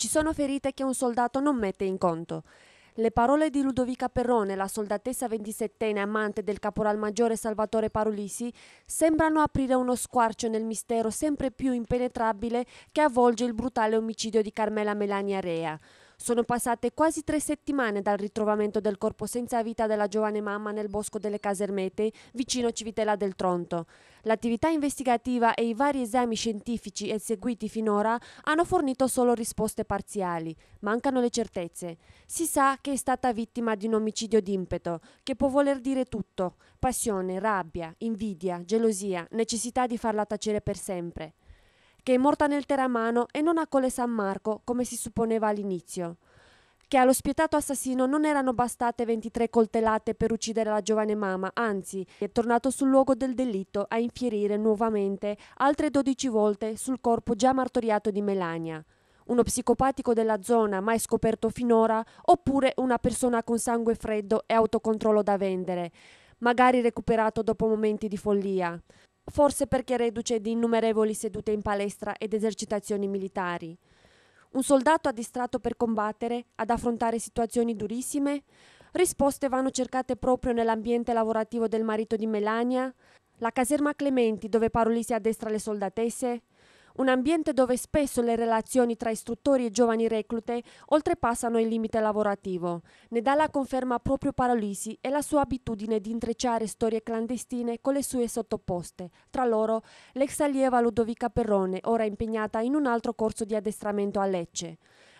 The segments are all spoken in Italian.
Ci sono ferite che un soldato non mette in conto. Le parole di Ludovica Perrone, la soldatessa 27enne amante del caporal maggiore Salvatore Parolisi, sembrano aprire uno squarcio nel mistero sempre più impenetrabile che avvolge il brutale omicidio di Carmela Melania Rea. Sono passate quasi tre settimane dal ritrovamento del corpo senza vita della giovane mamma nel bosco delle Casermete, vicino Civitella del Tronto. L'attività investigativa e i vari esami scientifici eseguiti finora hanno fornito solo risposte parziali, mancano le certezze. Si sa che è stata vittima di un omicidio d'impeto, che può voler dire tutto, passione, rabbia, invidia, gelosia, necessità di farla tacere per sempre che è morta nel Teramano e non a Colle San Marco, come si supponeva all'inizio che allo spietato assassino non erano bastate 23 coltellate per uccidere la giovane mamma, anzi è tornato sul luogo del delitto a infierire nuovamente altre 12 volte sul corpo già martoriato di Melania. Uno psicopatico della zona mai scoperto finora oppure una persona con sangue freddo e autocontrollo da vendere, magari recuperato dopo momenti di follia forse perché reduce di innumerevoli sedute in palestra ed esercitazioni militari. Un soldato addistrato per combattere, ad affrontare situazioni durissime? Risposte vanno cercate proprio nell'ambiente lavorativo del marito di Melania? La caserma Clementi dove Parolisi addestra le soldatesse? un ambiente dove spesso le relazioni tra istruttori e giovani reclute oltrepassano il limite lavorativo. Ne dà la conferma proprio Paralisi e la sua abitudine di intrecciare storie clandestine con le sue sottoposte, tra loro l'ex allieva Ludovica Perrone, ora impegnata in un altro corso di addestramento a Lecce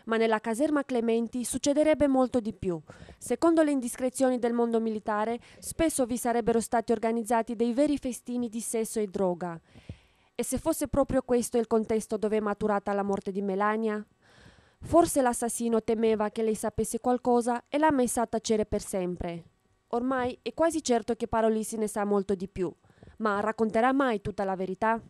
ma nella caserma Clementi succederebbe molto di più. Secondo le indiscrezioni del mondo militare, spesso vi sarebbero stati organizzati dei veri festini di sesso e droga. E se fosse proprio questo il contesto dove è maturata la morte di Melania? Forse l'assassino temeva che lei sapesse qualcosa e l'ha messa a tacere per sempre. Ormai è quasi certo che Parolisi ne sa molto di più, ma racconterà mai tutta la verità?